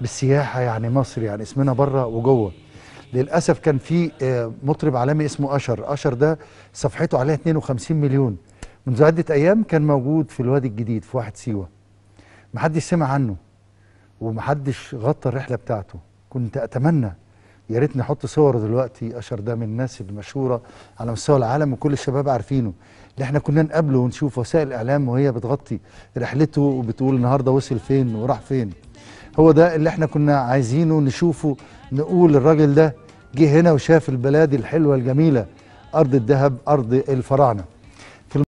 بالسياحه يعني مصر يعني اسمنا بره وجوه للاسف كان في آه، مطرب عالمي اسمه اشر اشر ده صفحته عليها 52 مليون منذ عده ايام كان موجود في الوادي الجديد في واحد سيوه محدش سمع عنه ومحدش غطى الرحله بتاعته كنت اتمنى يا ريت نحط صوره دلوقتي اشر ده من الناس المشهوره على مستوى العالم وكل الشباب عارفينه اللي احنا كنا نقابله ونشوف وسائل الاعلام وهي بتغطي رحلته وبتقول النهارده وصل فين وراح فين هو ده اللي احنا كنا عايزينه نشوفه نقول الراجل ده جه هنا وشاف البلاد الحلوة الجميلة أرض الذهب أرض الفراعنة